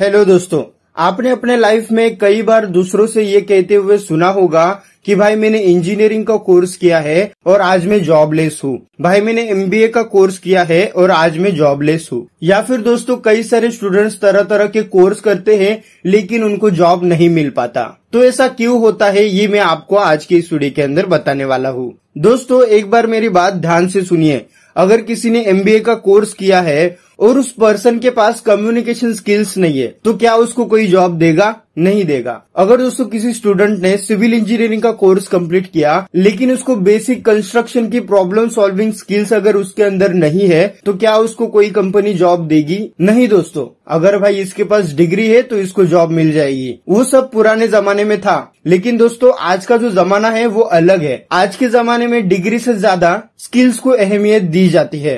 hello दोस्तों आपने अपने लाइफ में कई बार दूसरों से ये कहते हुए सुना होगा कि भाई मैंने इंजीनियरिंग का कोर्स किया है और आज मैं जॉबलेस हूँ भाई मैंने एमबीए का कोर्स किया है और आज मैं जॉबलेस हूँ या फिर दोस्तों कई सारे स्टूडेंट्स तरह तरह के कोर्स करते हैं लेकिन उनको जॉब नहीं मिल पाता तो ऐसा क्यों होता है ये मैं आपको आज के इस वीडियो के अंदर बताने वाला हूँ दोस्तों एक बार मेरी बात ध्यान से सुनिए अगर किसी ने एमबीए का कोर्स किया है और उस पर्सन के पास कम्युनिकेशन स्किल्स नहीं है तो क्या उसको कोई जॉब देगा नहीं देगा अगर दोस्तों किसी स्टूडेंट ने सिविल इंजीनियरिंग का कोर्स कंप्लीट किया लेकिन उसको बेसिक कंस्ट्रक्शन की प्रॉब्लम सॉल्विंग स्किल्स अगर उसके अंदर नहीं है तो क्या उसको कोई कंपनी जॉब देगी नहीं दोस्तों अगर भाई इसके पास डिग्री है तो इसको जॉब मिल जाएगी वो सब पुराने जमाने में था लेकिन दोस्तों आज का जो जमाना है वो अलग है आज के जमाने में डिग्री से ज्यादा स्किल्स को अहमियत दी जाती है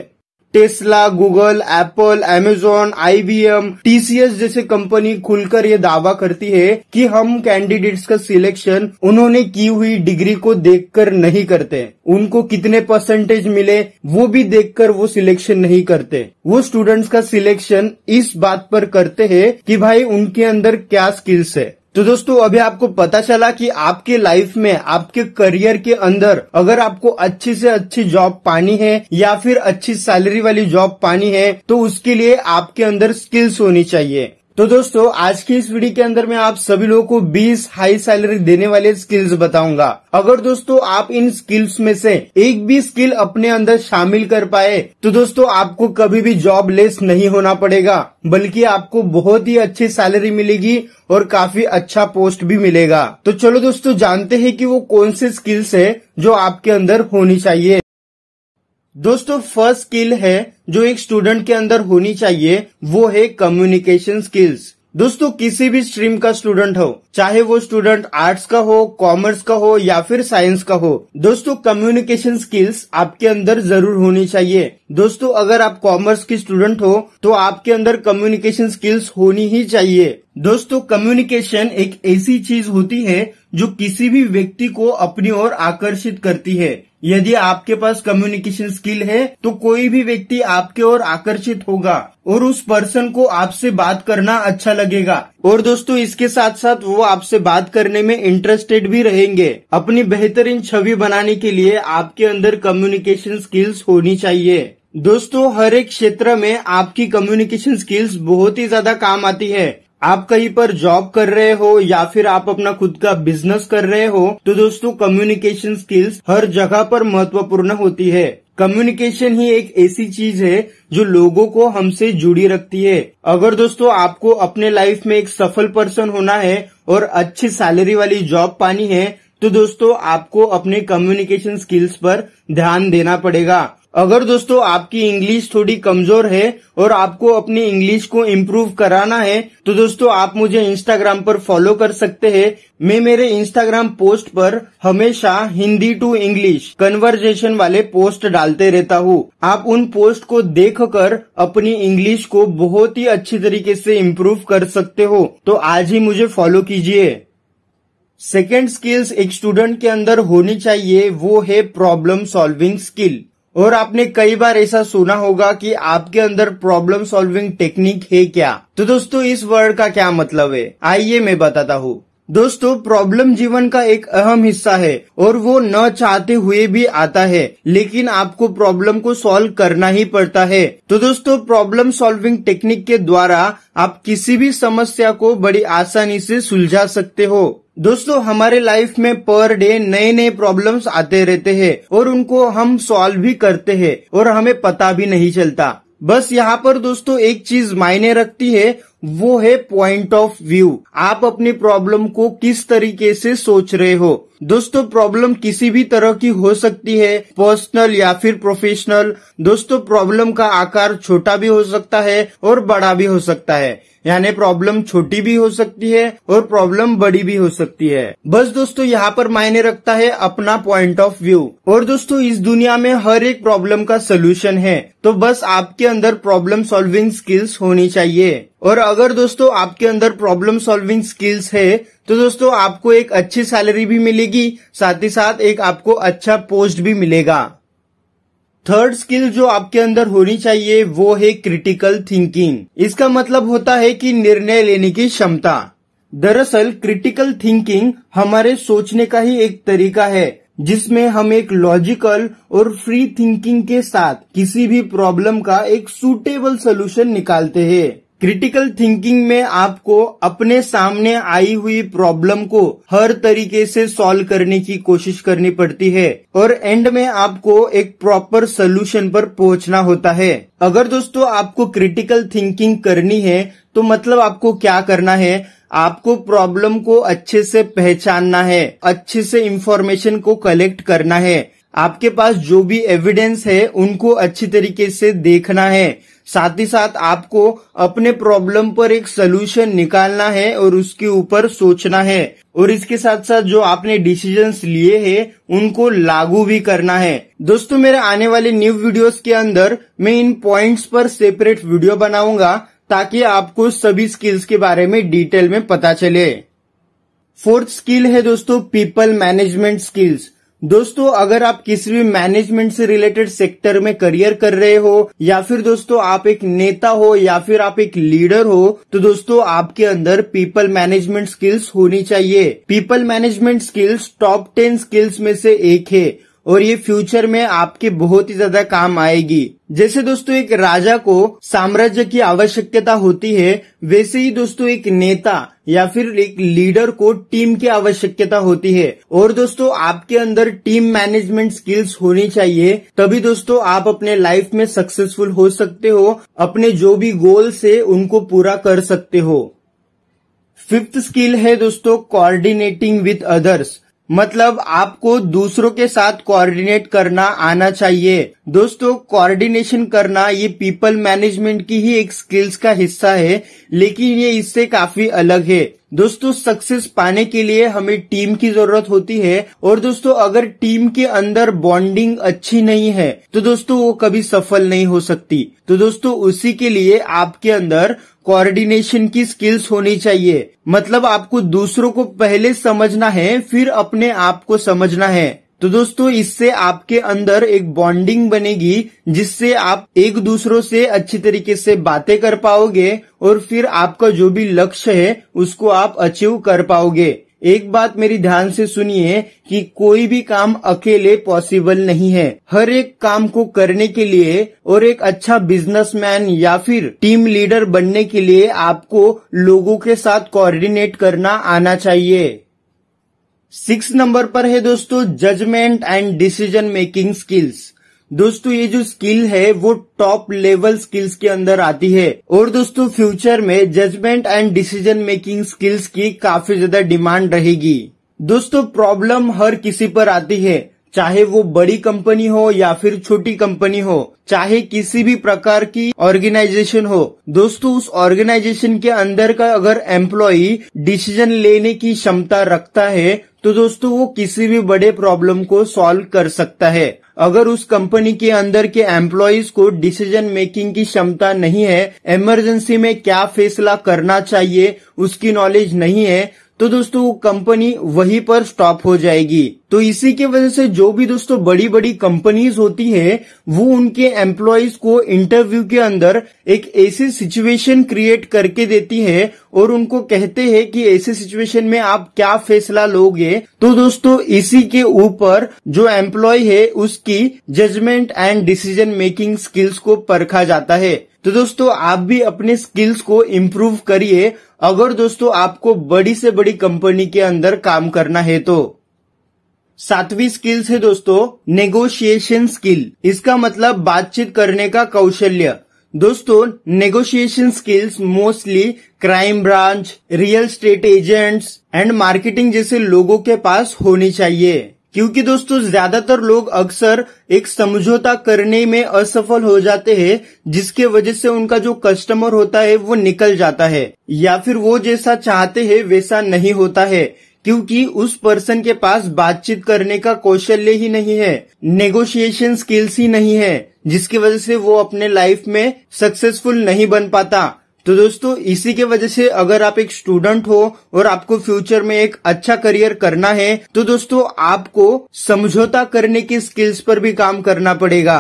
Tesla Google Apple Amazon IBM TCS जैसे कंपनी खुलकर ये दावा करती है कि हम कैंडिडेट्स का सिलेक्शन उन्होंने की हुई डिग्री को देखकर नहीं करते उनको कितने परसेंटेज मिले वो भी देखकर वो सिलेक्शन नहीं करते वो स्टूडेंट्स का सिलेक्शन इस बात पर करते हैं कि भाई उनके अंदर क्या स्किल्स है तो दोस्तों अभी आपको पता चला कि आपके लाइफ में आपके करियर के अंदर अगर आपको अच्छी से अच्छी जॉब पानी है या फिर अच्छी सैलरी वाली जॉब पानी है तो उसके लिए आपके अंदर स्किल्स होनी चाहिए तो दोस्तों आज की इस वीडियो के अंदर मैं आप सभी लोगों को 20 हाई सैलरी देने वाले स्किल्स बताऊंगा अगर दोस्तों आप इन स्किल्स में से एक भी स्किल अपने अंदर शामिल कर पाए तो दोस्तों आपको कभी भी जॉब लेस नहीं होना पड़ेगा बल्कि आपको बहुत ही अच्छी सैलरी मिलेगी और काफी अच्छा पोस्ट भी मिलेगा तो चलो दोस्तों जानते है की वो कौन से स्किल्स है जो आपके अंदर होनी चाहिए दोस्तों फर्स्ट स्किल है जो एक स्टूडेंट के अंदर होनी चाहिए वो है कम्युनिकेशन स्किल्स दोस्तों किसी भी स्ट्रीम का स्टूडेंट हो चाहे वो स्टूडेंट आर्ट्स का हो कॉमर्स का हो या फिर साइंस का हो दोस्तों कम्युनिकेशन स्किल्स आपके अंदर जरूर होनी चाहिए दोस्तों अगर आप कॉमर्स की स्टूडेंट हो तो आपके अंदर कम्युनिकेशन स्किल्स होनी ही चाहिए दोस्तों कम्युनिकेशन एक ऐसी चीज होती है जो किसी भी व्यक्ति को अपनी ओर आकर्षित करती है यदि आपके पास कम्युनिकेशन स्किल है तो कोई भी व्यक्ति आपके ओर आकर्षित होगा और उस पर्सन को आपसे बात करना अच्छा लगेगा और दोस्तों इसके साथ साथ वो आपसे बात करने में इंटरेस्टेड भी रहेंगे अपनी बेहतरीन छवि बनाने के लिए आपके अंदर कम्युनिकेशन स्किल्स होनी चाहिए दोस्तों हर एक क्षेत्र में आपकी कम्युनिकेशन स्किल्स बहुत ही ज्यादा काम आती है आप कहीं पर जॉब कर रहे हो या फिर आप अपना खुद का बिजनेस कर रहे हो तो दोस्तों कम्युनिकेशन स्किल्स हर जगह पर महत्वपूर्ण होती है कम्युनिकेशन ही एक ऐसी चीज है जो लोगों को हमसे जुड़ी रखती है अगर दोस्तों आपको अपने लाइफ में एक सफल पर्सन होना है और अच्छी सैलरी वाली जॉब पानी है तो दोस्तों आपको अपने कम्युनिकेशन स्किल्स पर ध्यान देना पड़ेगा अगर दोस्तों आपकी इंग्लिश थोड़ी कमजोर है और आपको अपनी इंग्लिश को इम्प्रूव कराना है तो दोस्तों आप मुझे इंस्टाग्राम पर फॉलो कर सकते हैं मैं मेरे इंस्टाग्राम पोस्ट पर हमेशा हिंदी टू इंग्लिश कन्वर्जेशन वाले पोस्ट डालते रहता हूँ आप उन पोस्ट को देखकर अपनी इंग्लिश को बहुत ही अच्छी तरीके से इम्प्रूव कर सकते हो तो आज ही मुझे फॉलो कीजिए सेकेंड स्किल्स एक स्टूडेंट के अंदर होनी चाहिए वो है प्रॉब्लम सॉल्विंग स्किल और आपने कई बार ऐसा सुना होगा कि आपके अंदर प्रॉब्लम सॉल्विंग टेक्निक है क्या तो दोस्तों इस वर्ड का क्या मतलब है आइए मैं बताता हूँ दोस्तों प्रॉब्लम जीवन का एक अहम हिस्सा है और वो न चाहते हुए भी आता है लेकिन आपको प्रॉब्लम को सॉल्व करना ही पड़ता है तो दोस्तों प्रॉब्लम सॉल्विंग टेक्निक के द्वारा आप किसी भी समस्या को बड़ी आसानी से सुलझा सकते हो दोस्तों हमारे लाइफ में पर डे नए नए प्रॉब्लम्स आते रहते हैं और उनको हम सॉल्व भी करते हैं और हमें पता भी नहीं चलता बस यहाँ पर दोस्तों एक चीज मायने रखती है वो है पॉइंट ऑफ व्यू आप अपनी प्रॉब्लम को किस तरीके से सोच रहे हो दोस्तों प्रॉब्लम किसी भी तरह की हो सकती है पर्सनल या फिर प्रोफेशनल दोस्तों प्रॉब्लम का आकार छोटा भी हो सकता है और बड़ा भी हो सकता है यानी प्रॉब्लम छोटी भी हो सकती है और प्रॉब्लम बड़ी भी हो सकती है बस दोस्तों यहाँ पर मायने रखता है अपना पॉइंट ऑफ व्यू और दोस्तों इस दुनिया में हर एक प्रॉब्लम का सोल्यूशन है तो बस आपके अंदर प्रॉब्लम सॉल्विंग स्किल्स होनी चाहिए और अगर दोस्तों आपके अंदर प्रॉब्लम सॉल्विंग स्किल्स है तो दोस्तों आपको एक अच्छी सैलरी भी मिलेगी साथ ही साथ एक आपको अच्छा पोस्ट भी मिलेगा थर्ड स्किल जो आपके अंदर होनी चाहिए वो है क्रिटिकल थिंकिंग इसका मतलब होता है कि निर्णय लेने की क्षमता दरअसल क्रिटिकल थिंकिंग हमारे सोचने का ही एक तरीका है जिसमें हम एक लॉजिकल और फ्री थिंकिंग के साथ किसी भी प्रॉब्लम का एक सूटेबल सोल्यूशन निकालते हैं क्रिटिकल थिंकिंग में आपको अपने सामने आई हुई प्रॉब्लम को हर तरीके से सॉल्व करने की कोशिश करनी पड़ती है और एंड में आपको एक प्रॉपर सोल्यूशन पर पहुंचना होता है अगर दोस्तों आपको क्रिटिकल थिंकिंग करनी है तो मतलब आपको क्या करना है आपको प्रॉब्लम को अच्छे से पहचानना है अच्छे से इंफॉर्मेशन को कलेक्ट करना है आपके पास जो भी एविडेंस है उनको अच्छी तरीके से देखना है साथ ही साथ आपको अपने प्रॉब्लम पर एक सोल्यूशन निकालना है और उसके ऊपर सोचना है और इसके साथ साथ जो आपने डिसीजंस लिए हैं उनको लागू भी करना है दोस्तों मेरे आने वाले न्यू वीडियोस के अंदर मैं इन पॉइंट्स पर सेपरेट वीडियो बनाऊंगा ताकि आपको सभी स्किल्स के बारे में डिटेल में पता चले फोर्थ स्किल है दोस्तों पीपल मैनेजमेंट स्किल्स दोस्तों अगर आप किसी भी मैनेजमेंट से रिलेटेड सेक्टर में करियर कर रहे हो या फिर दोस्तों आप एक नेता हो या फिर आप एक लीडर हो तो दोस्तों आपके अंदर पीपल मैनेजमेंट स्किल्स होनी चाहिए people management skills top ten skills में से एक है और ये फ्यूचर में आपके बहुत ही ज्यादा काम आएगी जैसे दोस्तों एक राजा को साम्राज्य की आवश्यकता होती है वैसे ही दोस्तों एक नेता या फिर एक लीडर को टीम की आवश्यकता होती है और दोस्तों आपके अंदर टीम मैनेजमेंट स्किल्स होनी चाहिए तभी दोस्तों आप अपने लाइफ में सक्सेसफुल हो सकते हो अपने जो भी गोल्स है उनको पूरा कर सकते हो फिफ्थ स्किल है दोस्तों कोऑर्डिनेटिंग विद अदर्स मतलब आपको दूसरों के साथ कोऑर्डिनेट करना आना चाहिए दोस्तों कोऑर्डिनेशन करना ये पीपल मैनेजमेंट की ही एक स्किल्स का हिस्सा है लेकिन ये इससे काफी अलग है दोस्तों सक्सेस पाने के लिए हमें टीम की जरूरत होती है और दोस्तों अगर टीम के अंदर बॉन्डिंग अच्छी नहीं है तो दोस्तों वो कभी सफल नहीं हो सकती तो दोस्तों उसी के लिए आपके अंदर कोऑर्डिनेशन की स्किल्स होनी चाहिए मतलब आपको दूसरों को पहले समझना है फिर अपने आप को समझना है तो दोस्तों इससे आपके अंदर एक बॉन्डिंग बनेगी जिससे आप एक दूसरों से अच्छी तरीके से बातें कर पाओगे और फिर आपका जो भी लक्ष्य है उसको आप अचीव कर पाओगे एक बात मेरी ध्यान से सुनिए कि कोई भी काम अकेले पॉसिबल नहीं है हर एक काम को करने के लिए और एक अच्छा बिजनेसमैन या फिर टीम लीडर बनने के लिए आपको लोगों के साथ कोऑर्डिनेट करना आना चाहिए सिक्स नंबर पर है दोस्तों judgement and decision making skills दोस्तों ये जो स्किल है वो टॉप लेवल स्किल्स के अंदर आती है और दोस्तों फ्यूचर में judgement and decision making skills की काफी ज्यादा डिमांड रहेगी दोस्तों प्रॉब्लम हर किसी पर आती है चाहे वो बड़ी कंपनी हो या फिर छोटी कंपनी हो चाहे किसी भी प्रकार की ऑर्गेनाइजेशन हो दोस्तों उस ऑर्गेनाइजेशन के अंदर का अगर एम्प्लॉय डिसीजन लेने की क्षमता रखता है तो दोस्तों वो किसी भी बड़े प्रॉब्लम को सॉल्व कर सकता है अगर उस कंपनी के अंदर के एम्प्लॉज को डिसीजन मेकिंग की क्षमता नहीं है इमरजेंसी में क्या फैसला करना चाहिए उसकी नॉलेज नहीं है तो दोस्तों कंपनी वहीं पर स्टॉप हो जाएगी तो इसी के वजह से जो भी दोस्तों बड़ी बड़ी कंपनीज होती है वो उनके एम्प्लॉयज को इंटरव्यू के अंदर एक ऐसी सिचुएशन क्रिएट करके देती है और उनको कहते हैं कि ऐसे सिचुएशन में आप क्या फैसला लोगे तो दोस्तों इसी के ऊपर जो एम्प्लॉय है उसकी judgement and decision making skills को परखा जाता है तो दोस्तों आप भी अपने स्किल्स को इम्प्रूव करिए अगर दोस्तों आपको बड़ी से बड़ी कंपनी के अंदर काम करना है तो सातवीं स्किल्स है दोस्तों नेगोशिएशन स्किल इसका मतलब बातचीत करने का कौशल्य दोस्तों negotiation skills mostly crime branch real estate agents and marketing जैसे लोगों के पास होनी चाहिए क्योंकि दोस्तों ज्यादातर लोग अक्सर एक समझौता करने में असफल हो जाते हैं जिसके वजह से उनका जो कस्टमर होता है वो निकल जाता है या फिर वो जैसा चाहते हैं वैसा नहीं होता है क्योंकि उस पर्सन के पास बातचीत करने का कौशल्य ही नहीं है नेगोशिएशन स्किल्स ही नहीं है जिसकी वजह से वो अपने लाइफ में सक्सेसफुल नहीं बन पाता तो दोस्तों इसी के वजह से अगर आप एक स्टूडेंट हो और आपको फ्यूचर में एक अच्छा करियर करना है तो दोस्तों आपको समझौता करने की स्किल्स पर भी काम करना पड़ेगा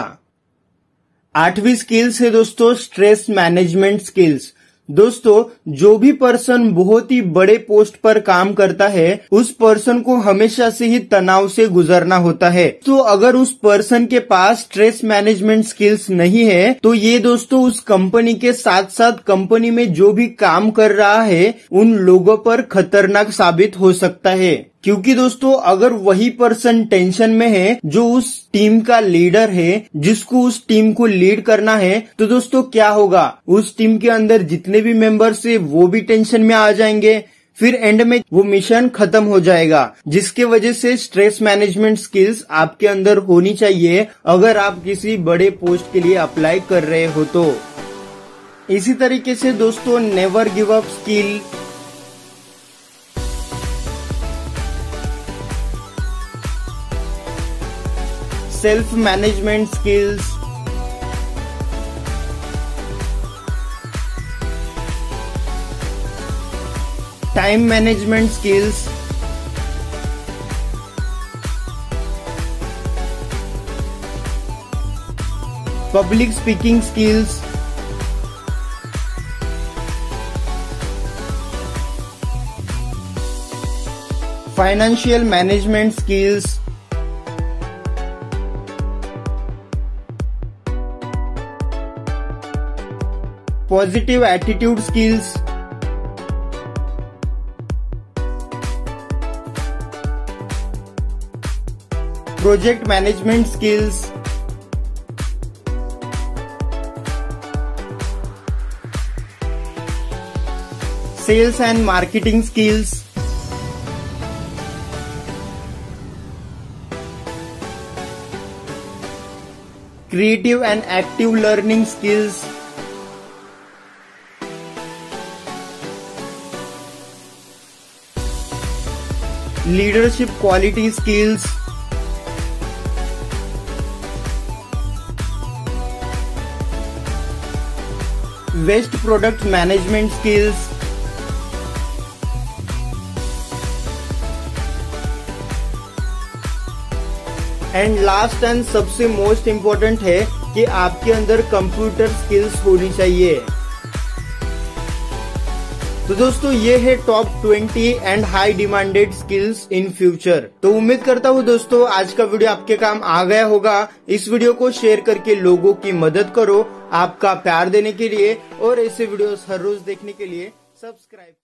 आठवीं स्किल्स है दोस्तों स्ट्रेस मैनेजमेंट स्किल्स दोस्तों जो भी पर्सन बहुत ही बड़े पोस्ट पर काम करता है उस पर्सन को हमेशा से ही तनाव से गुजरना होता है तो अगर उस पर्सन के पास स्ट्रेस मैनेजमेंट स्किल्स नहीं है तो ये दोस्तों उस कंपनी के साथ साथ कंपनी में जो भी काम कर रहा है उन लोगों पर खतरनाक साबित हो सकता है क्योंकि दोस्तों अगर वही पर्सन टेंशन में है जो उस टीम का लीडर है जिसको उस टीम को लीड करना है तो दोस्तों क्या होगा उस टीम के अंदर जितने भी मेंबर्स है वो भी टेंशन में आ जाएंगे फिर एंड में वो मिशन खत्म हो जाएगा जिसके वजह से स्ट्रेस मैनेजमेंट स्किल्स आपके अंदर होनी चाहिए अगर आप किसी बड़े पोस्ट के लिए अप्लाई कर रहे हो तो इसी तरीके से दोस्तों never give up skill self management skills time management skills public speaking skills financial management skills positive attitude skills, project management skills, sales and marketing skills, creative and active learning skills, leadership quality skills waste product management skills and last and सबसे most important है कि आपके अंदर computer skills होनी चाहिए तो दोस्तों ये है top twenty and high demanded skills in future तो उम्मीद करता हूँ दोस्तों आज का वीडियो आपके काम आ गया होगा इस वीडियो को शेयर करके लोगों की मदद करो आपका प्यार देने के लिए और ऐसे वीडियोस हर रोज देखने के लिए सब्सक्राइब